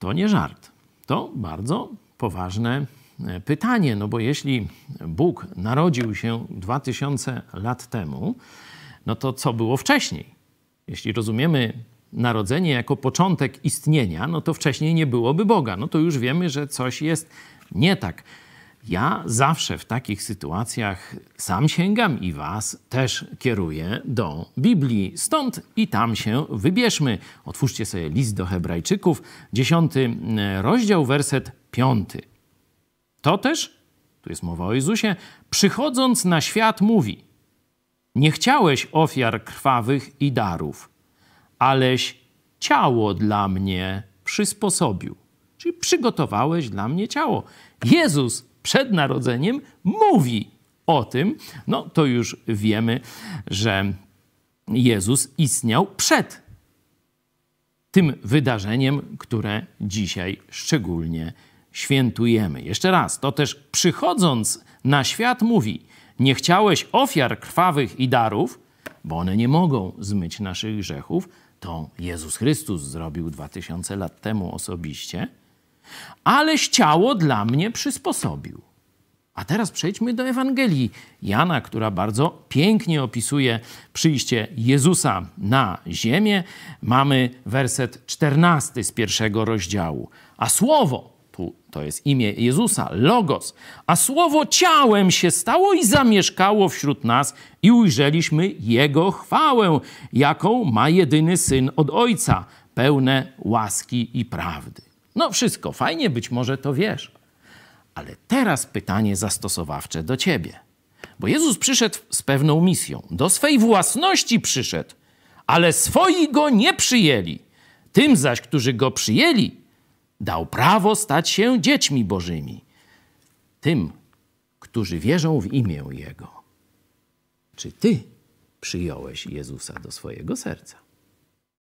To nie żart. To bardzo poważne e, pytanie, no bo jeśli Bóg narodził się 2000 lat temu, no to co było wcześniej? Jeśli rozumiemy narodzenie jako początek istnienia, no to wcześniej nie byłoby Boga. No to już wiemy, że coś jest nie tak. Ja zawsze w takich sytuacjach sam sięgam i Was też kieruję do Biblii. Stąd i tam się wybierzmy. Otwórzcie sobie list do Hebrajczyków, dziesiąty mm, rozdział, werset piąty. To też, tu jest mowa o Jezusie, przychodząc na świat mówi: Nie chciałeś ofiar krwawych i darów, aleś ciało dla mnie przysposobił. Czyli przygotowałeś dla mnie ciało. Jezus przed narodzeniem mówi o tym, no to już wiemy, że Jezus istniał przed tym wydarzeniem, które dzisiaj szczególnie świętujemy. Jeszcze raz, to też przychodząc na świat mówi: Nie chciałeś ofiar krwawych i darów, bo one nie mogą zmyć naszych grzechów. To Jezus Chrystus zrobił dwa tysiące lat temu osobiście aleś ciało dla mnie przysposobił. A teraz przejdźmy do Ewangelii Jana, która bardzo pięknie opisuje przyjście Jezusa na ziemię. Mamy werset 14 z pierwszego rozdziału. A słowo, tu to jest imię Jezusa, Logos, a słowo ciałem się stało i zamieszkało wśród nas i ujrzeliśmy Jego chwałę, jaką ma jedyny Syn od Ojca, pełne łaski i prawdy. No wszystko fajnie, być może to wiesz. Ale teraz pytanie zastosowawcze do ciebie. Bo Jezus przyszedł z pewną misją. Do swej własności przyszedł, ale swoi go nie przyjęli. Tym zaś, którzy go przyjęli, dał prawo stać się dziećmi bożymi. Tym, którzy wierzą w imię Jego. Czy ty przyjąłeś Jezusa do swojego serca?